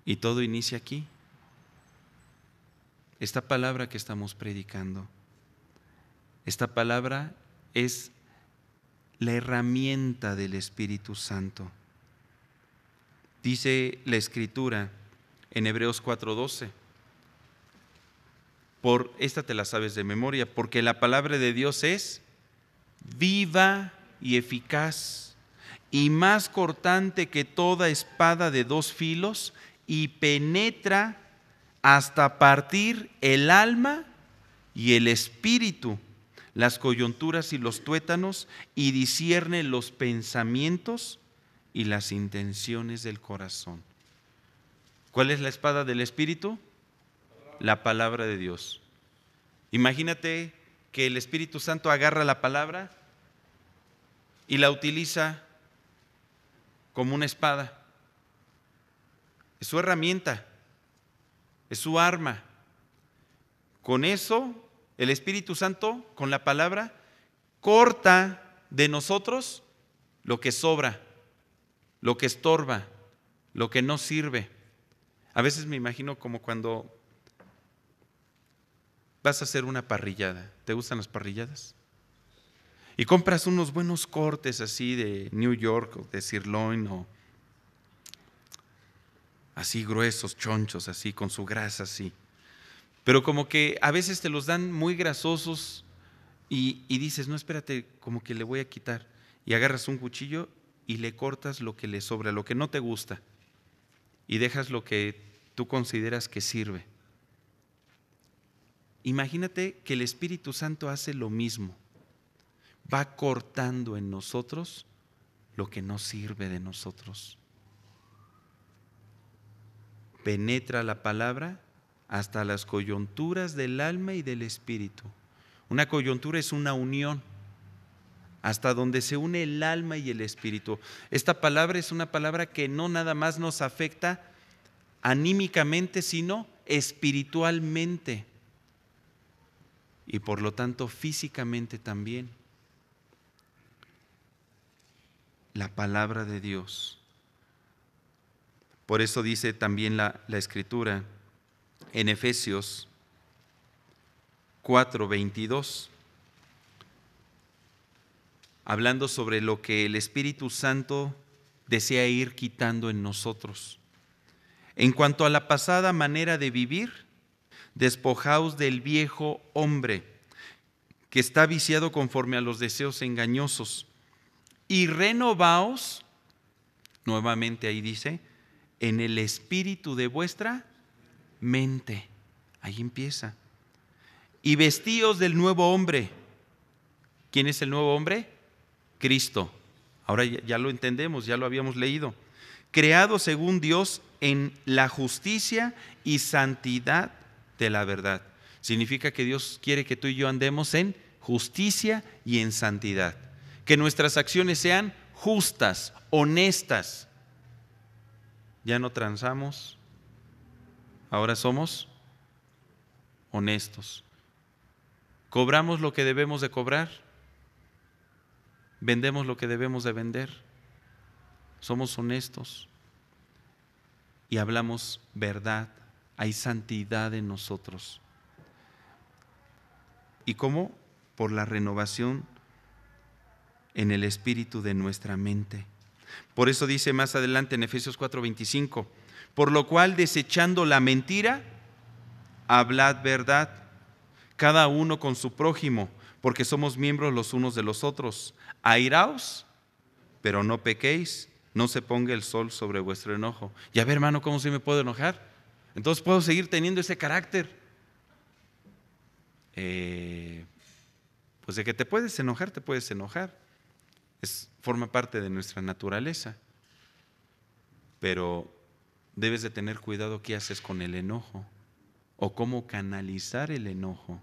Y todo inicia aquí. Esta palabra que estamos predicando, esta palabra es la herramienta del Espíritu Santo. Dice la Escritura, en Hebreos 4:12. Por esta te la sabes de memoria, porque la palabra de Dios es viva y eficaz y más cortante que toda espada de dos filos y penetra hasta partir el alma y el espíritu, las coyunturas y los tuétanos, y discierne los pensamientos y las intenciones del corazón. ¿Cuál es la espada del Espíritu? La palabra de Dios. Imagínate que el Espíritu Santo agarra la palabra y la utiliza como una espada. Es su herramienta, es su arma. Con eso, el Espíritu Santo, con la palabra, corta de nosotros lo que sobra, lo que estorba, lo que no sirve. A veces me imagino como cuando vas a hacer una parrillada. ¿Te gustan las parrilladas? Y compras unos buenos cortes así de New York o de sirloin o así gruesos, chonchos, así con su grasa así. Pero como que a veces te los dan muy grasosos y, y dices, no, espérate, como que le voy a quitar. Y agarras un cuchillo y le cortas lo que le sobra, lo que no te gusta y dejas lo que tú consideras que sirve. Imagínate que el Espíritu Santo hace lo mismo. Va cortando en nosotros lo que no sirve de nosotros. Penetra la palabra hasta las coyunturas del alma y del espíritu. Una coyuntura es una unión hasta donde se une el alma y el espíritu. Esta palabra es una palabra que no nada más nos afecta anímicamente, sino espiritualmente y por lo tanto físicamente también. La palabra de Dios. Por eso dice también la, escritura en Efesios 4, hablando sobre lo que el Espíritu Santo desea ir quitando en nosotros. En cuanto a la pasada manera de vivir, despojaos del viejo hombre que está viciado conforme a los deseos engañosos y renovaos, nuevamente ahí dice, en el espíritu de vuestra mente. Ahí empieza. Y vestíos del nuevo hombre. ¿Quién es el nuevo hombre? Cristo. Ahora ya lo entendemos, ya lo habíamos leído. Creado según Dios en la justicia y santidad de la verdad. Significa que Dios quiere que tú y yo andemos en justicia y en santidad. Que nuestras acciones sean justas, honestas. Ya no transamos, ahora somos honestos. Cobramos lo que debemos de cobrar vendemos lo que debemos de vender, somos honestos y hablamos verdad, hay santidad en nosotros. ¿Y cómo? Por la renovación en el espíritu de nuestra mente. Por eso dice más adelante en Efesios 4:25, por lo cual desechando la mentira, hablad verdad, cada uno con su prójimo porque somos miembros los unos de los otros. Airaos, pero no pequéis, no se ponga el sol sobre vuestro enojo. Y a ver, hermano, ¿cómo se me puedo enojar? Entonces puedo seguir teniendo ese carácter. Eh, pues de que te puedes enojar, te puedes enojar. Es, forma parte de nuestra naturaleza. Pero debes de tener cuidado qué haces con el enojo o cómo canalizar el enojo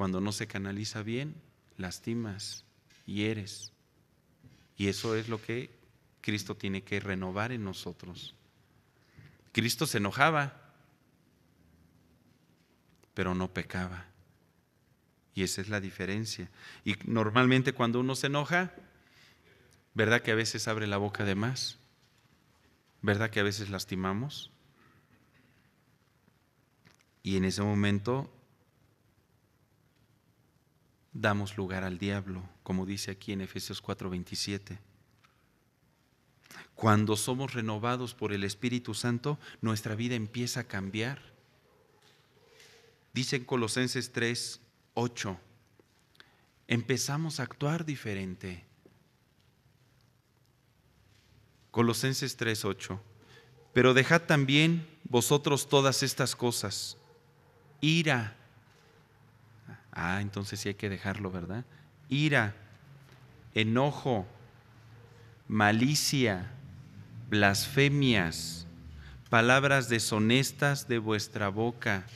cuando no se canaliza bien, lastimas, hieres. Y eso es lo que Cristo tiene que renovar en nosotros. Cristo se enojaba, pero no pecaba. Y esa es la diferencia. Y normalmente cuando uno se enoja, ¿verdad que a veces abre la boca de más? ¿Verdad que a veces lastimamos? Y en ese momento damos lugar al diablo, como dice aquí en Efesios 4:27. Cuando somos renovados por el Espíritu Santo, nuestra vida empieza a cambiar. Dice en Colosenses 3:8, empezamos a actuar diferente. Colosenses 3:8, pero dejad también vosotros todas estas cosas, ira, Ah, entonces sí hay que dejarlo, ¿verdad? Ira, enojo, malicia, blasfemias, palabras deshonestas de vuestra boca.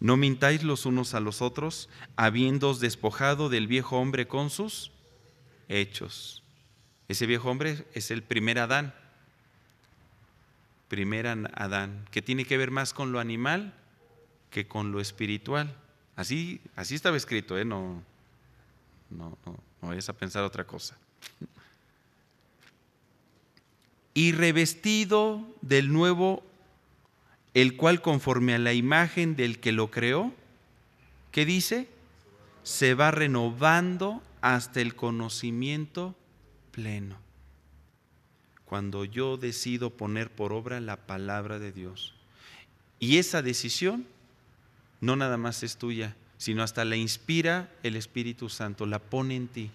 No mintáis los unos a los otros, habiéndoos despojado del viejo hombre con sus hechos. Ese viejo hombre es el primer Adán. Primer Adán, que tiene que ver más con lo animal que con lo espiritual. Así, estaba escrito, ¿eh? no, no, no, no vayas a pensar otra cosa. Y revestido del nuevo, el cual conforme a la imagen del que lo creó, ¿qué dice? Se va renovando hasta el conocimiento pleno. Cuando yo decido poner por obra la palabra de Dios. Y esa decisión no nada más es tuya, sino hasta la inspira el Espíritu Santo, la pone en ti.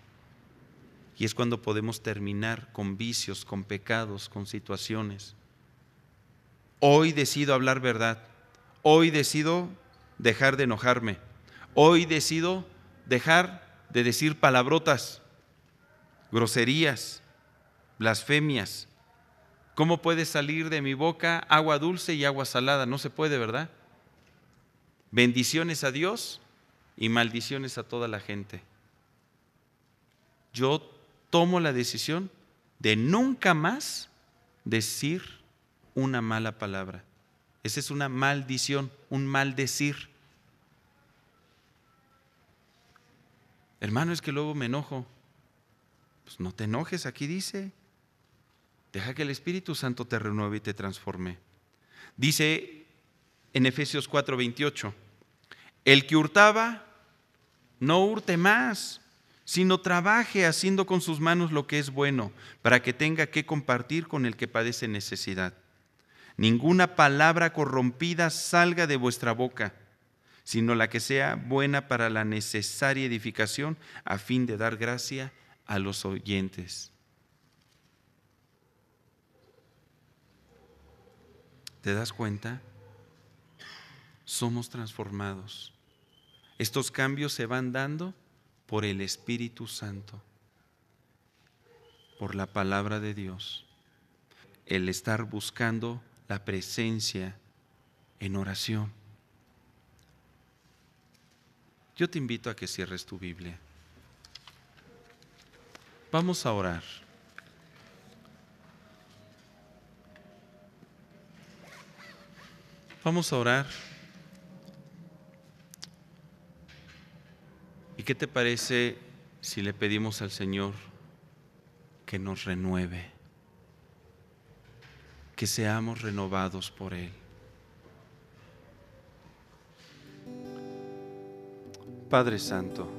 Y es cuando podemos terminar con vicios, con pecados, con situaciones. Hoy decido hablar verdad. Hoy decido dejar de enojarme. Hoy decido dejar de decir palabrotas, groserías, blasfemias. ¿Cómo puede salir de mi boca agua dulce y agua salada? No se puede, ¿verdad? bendiciones a Dios y maldiciones a toda la gente. Yo tomo la decisión de nunca más decir una mala palabra. Esa es una maldición, un maldecir. Hermano, es que luego me enojo. Pues no te enojes, aquí dice. Deja que el Espíritu Santo te renueve y te transforme. Dice en Efesios 4:28. El que hurtaba, no hurte más, sino trabaje haciendo con sus manos lo que es bueno, para que tenga que compartir con el que padece necesidad. Ninguna palabra corrompida salga de vuestra boca, sino la que sea buena para la necesaria edificación, a fin de dar gracia a los oyentes. ¿Te das cuenta? Somos transformados estos cambios se van dando por el Espíritu Santo, por la palabra de Dios, el estar buscando la presencia en oración. Yo te invito a que cierres tu Biblia. Vamos a orar. Vamos a orar. ¿Y qué te parece si le pedimos al Señor que nos renueve? Que seamos renovados por Él. Padre Santo,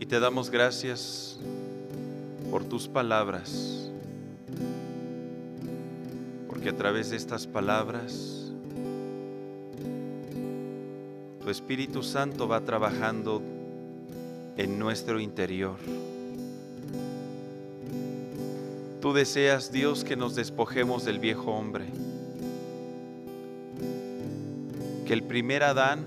y te damos gracias por tus palabras, porque a través de estas palabras, tu Espíritu Santo va trabajando en nuestro interior. Tú deseas, Dios, que nos despojemos del viejo hombre. Que el primer Adán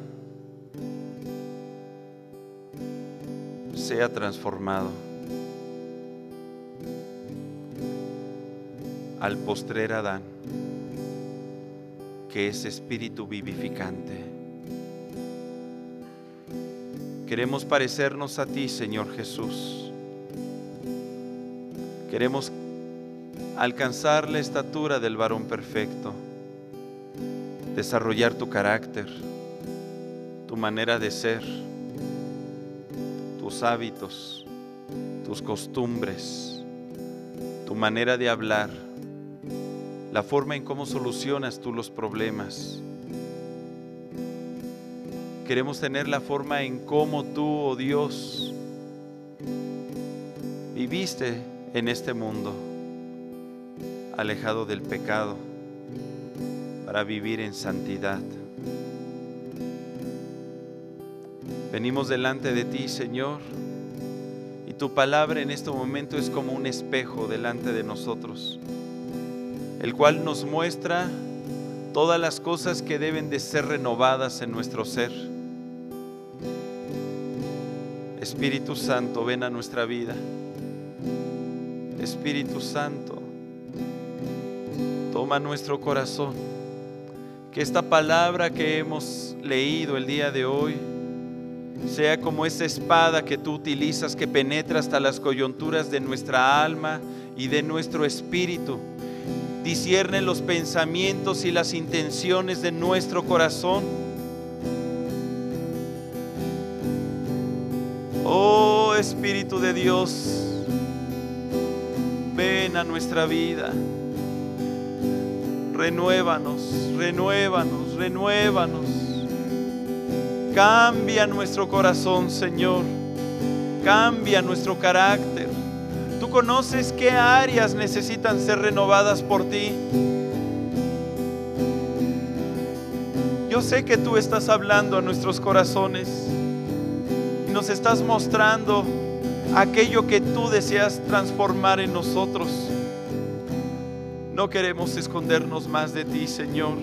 sea transformado. Al postrer Adán, que es espíritu vivificante. Queremos parecernos a ti, Señor Jesús. Queremos alcanzar la estatura del varón perfecto, desarrollar tu carácter, tu manera de ser, tus hábitos, tus costumbres, tu manera de hablar, la forma en cómo solucionas tú los problemas Queremos tener la forma en cómo tú, oh Dios, viviste en este mundo, alejado del pecado, para vivir en santidad. Venimos delante de ti, Señor, y tu palabra en este momento es como un espejo delante de nosotros, el cual nos muestra todas las cosas que deben de ser renovadas en nuestro ser Espíritu Santo, ven a nuestra vida. Espíritu Santo, toma nuestro corazón. Que esta palabra que hemos leído el día de hoy sea como esa espada que tú utilizas que penetra hasta las coyunturas de nuestra alma y de nuestro espíritu. Discierne los pensamientos y las intenciones de nuestro corazón Oh Espíritu de Dios, ven a nuestra vida. Renuévanos, renuévanos, renuévanos. Cambia nuestro corazón, Señor. Cambia nuestro carácter. Tú conoces qué áreas necesitan ser renovadas por ti. Yo sé que tú estás hablando a nuestros corazones nos estás mostrando aquello que tú deseas transformar en nosotros. No queremos escondernos más de ti, Señor.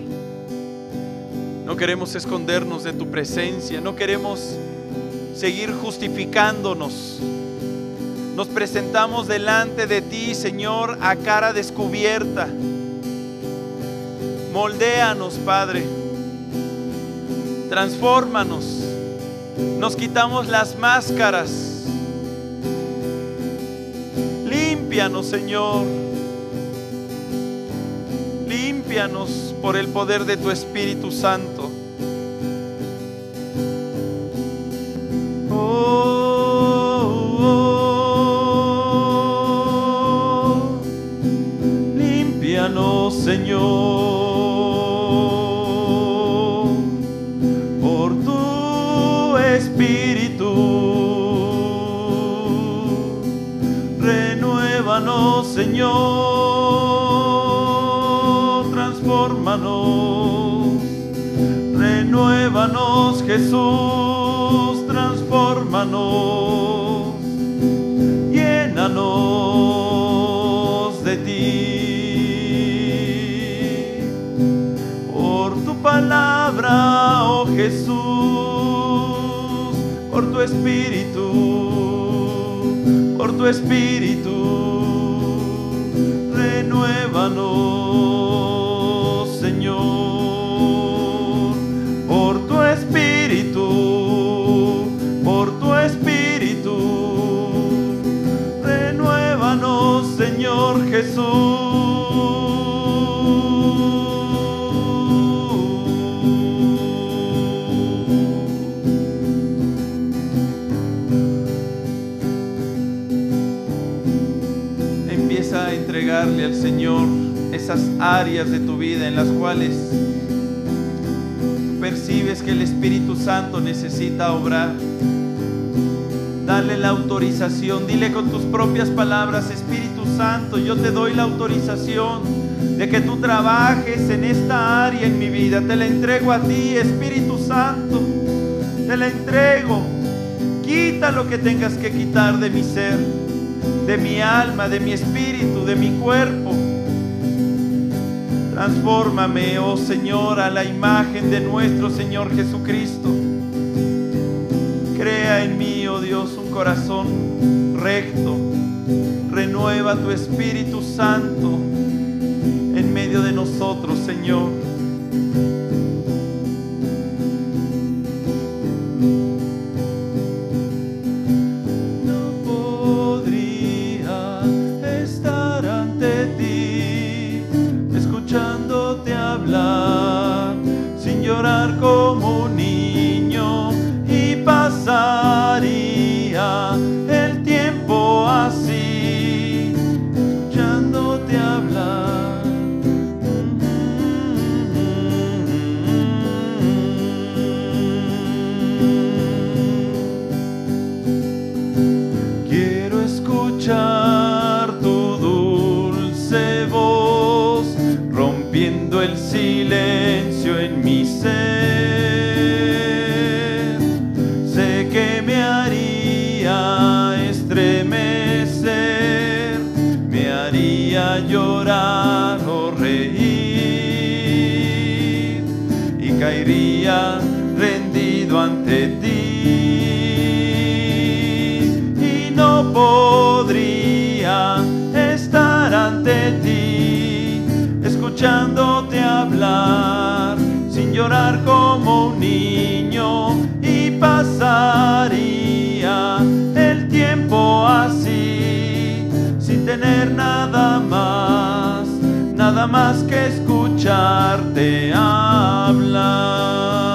No queremos escondernos de tu presencia. No queremos seguir justificándonos. Nos presentamos delante de ti, Señor, a cara descubierta. Moldéanos, Padre. Transfórmanos nos quitamos las máscaras. Límpianos, Señor. Límpianos por el poder de tu Espíritu Santo. Oh, oh, oh. Señor. Jesús, transfórmanos, llénanos de ti. Por tu palabra, oh Jesús, por tu espíritu, por tu espíritu, renuévanos. Empieza a entregarle al Señor esas áreas de tu vida en las cuales percibes que el Espíritu Santo necesita obrar. Dale la autorización, dile con tus propias palabras, Espíritu Santo, yo te doy la autorización de que tú trabajes en esta área en mi vida. Te la entrego a ti, Espíritu Santo. Te la entrego. Quita lo que tengas que quitar de mi ser, de mi alma, de mi espíritu, de mi cuerpo. Transfórmame, oh Señor, a la imagen de nuestro Señor Jesucristo. Crea en mí, oh Dios, un corazón recto, mueva tu Espíritu Santo en medio de nosotros, Señor. como un niño y pasaría el tiempo así, sin tener nada más, nada más que escucharte hablar.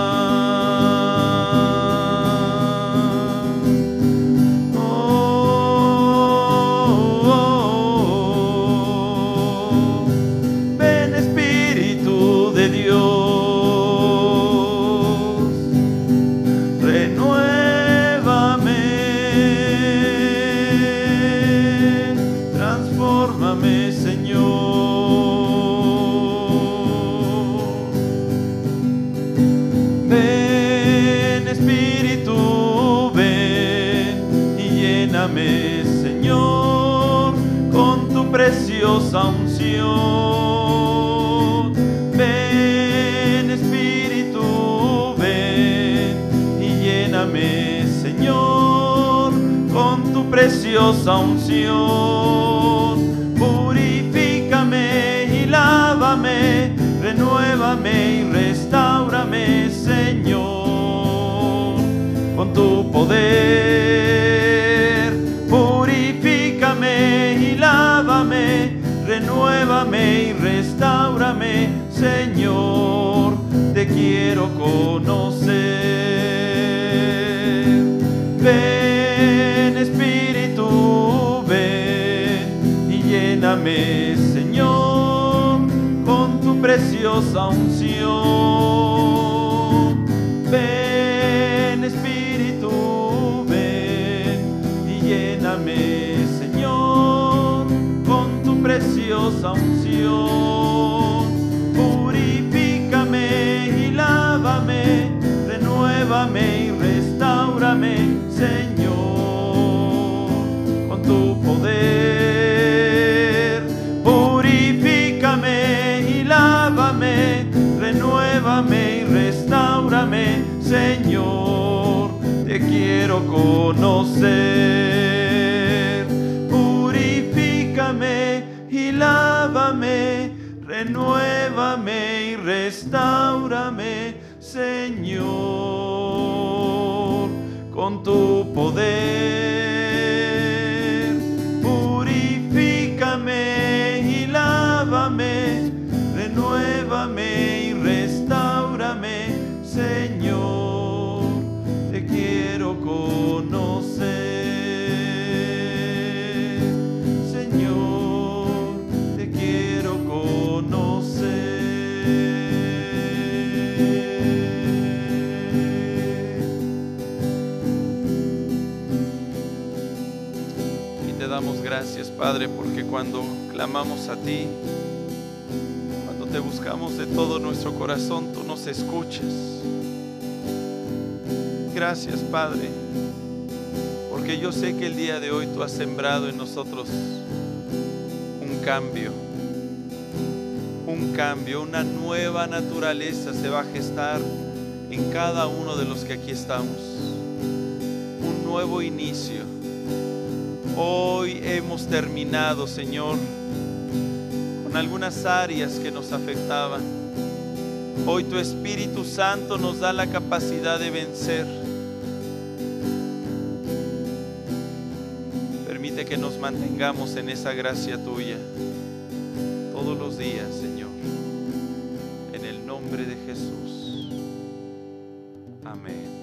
preciosa unción. Purifícame y lávame, renuévame y restaurame, Señor, con tu poder. Purifícame y lávame, renuévame y restaurame, Señor, te quiero conocer Señor, con tu preciosa unción. Ven, Espíritu, ven y lléname, Señor, con tu preciosa unción. Purifícame y lávame, renuévame y restaurame, Señor. ser. Purifícame y lávame, renuévame y restaura. Padre, porque cuando clamamos a ti, cuando te buscamos de todo nuestro corazón, tú nos escuchas. Gracias, Padre, porque yo sé que el día de hoy tú has sembrado en nosotros un cambio, un cambio, una nueva naturaleza se va a gestar en cada uno de los que aquí estamos, un nuevo inicio Hoy hemos terminado, Señor, con algunas áreas que nos afectaban. Hoy tu Espíritu Santo nos da la capacidad de vencer. Permite que nos mantengamos en esa gracia tuya todos los días, Señor. En el nombre de Jesús. Amén.